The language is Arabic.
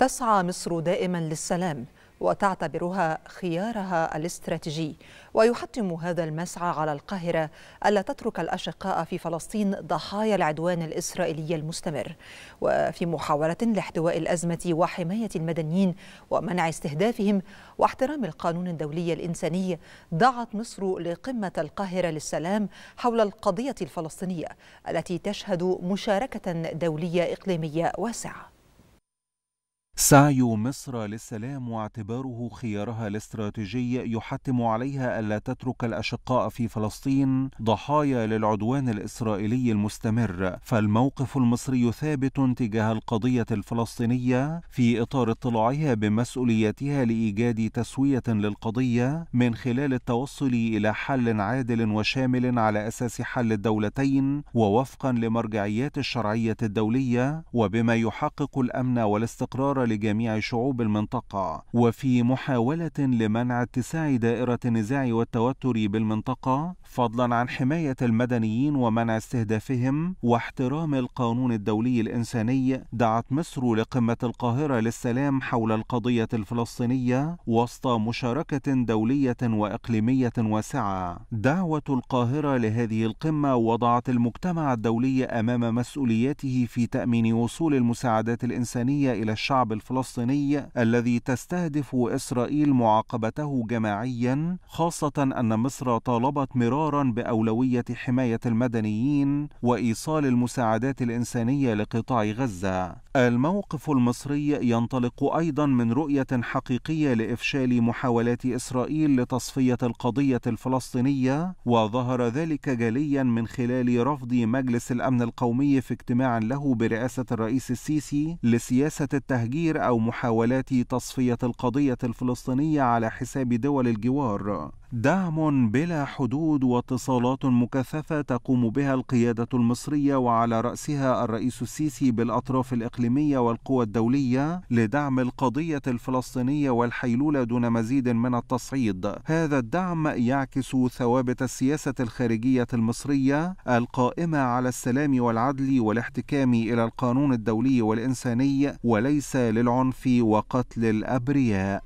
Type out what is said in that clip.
تسعى مصر دائما للسلام وتعتبرها خيارها الاستراتيجي ويحتم هذا المسعى على القاهرة ألا تترك الأشقاء في فلسطين ضحايا العدوان الإسرائيلي المستمر وفي محاولة لاحتواء الأزمة وحماية المدنيين ومنع استهدافهم واحترام القانون الدولي الإنساني دعت مصر لقمة القاهرة للسلام حول القضية الفلسطينية التي تشهد مشاركة دولية إقليمية واسعة سعي مصر للسلام واعتباره خيارها الاستراتيجي يحتم عليها الا تترك الاشقاء في فلسطين ضحايا للعدوان الاسرائيلي المستمر فالموقف المصري ثابت تجاه القضيه الفلسطينيه في اطار اطلاعها بمسؤوليتها لايجاد تسويه للقضيه من خلال التوصل الى حل عادل وشامل على اساس حل الدولتين ووفقا لمرجعيات الشرعيه الدوليه وبما يحقق الامن والاستقرار لجميع شعوب المنطقة وفي محاولة لمنع اتساع دائرة النزاع والتوتر بالمنطقة فضلا عن حماية المدنيين ومنع استهدافهم واحترام القانون الدولي الإنساني دعت مصر لقمة القاهرة للسلام حول القضية الفلسطينية وسط مشاركة دولية وإقليمية واسعة دعوة القاهرة لهذه القمة وضعت المجتمع الدولي أمام مسؤولياته في تأمين وصول المساعدات الإنسانية إلى الشعب الشعب الفلسطيني الذي تستهدف إسرائيل معاقبته جماعيا خاصة أن مصر طالبت مرارا بأولوية حماية المدنيين وإيصال المساعدات الإنسانية لقطاع غزة الموقف المصري ينطلق ايضا من رؤيه حقيقيه لافشال محاولات اسرائيل لتصفيه القضيه الفلسطينيه وظهر ذلك جليا من خلال رفض مجلس الامن القومي في اجتماع له برئاسه الرئيس السيسي لسياسه التهجير او محاولات تصفيه القضيه الفلسطينيه على حساب دول الجوار دعم بلا حدود واتصالات مكثفه تقوم بها القياده المصريه وعلى راسها الرئيس السيسي بالاطراف الاقليميه والقوى الدوليه لدعم القضيه الفلسطينيه والحيلوله دون مزيد من التصعيد هذا الدعم يعكس ثوابت السياسه الخارجيه المصريه القائمه على السلام والعدل والاحتكام الى القانون الدولي والانساني وليس للعنف وقتل الابرياء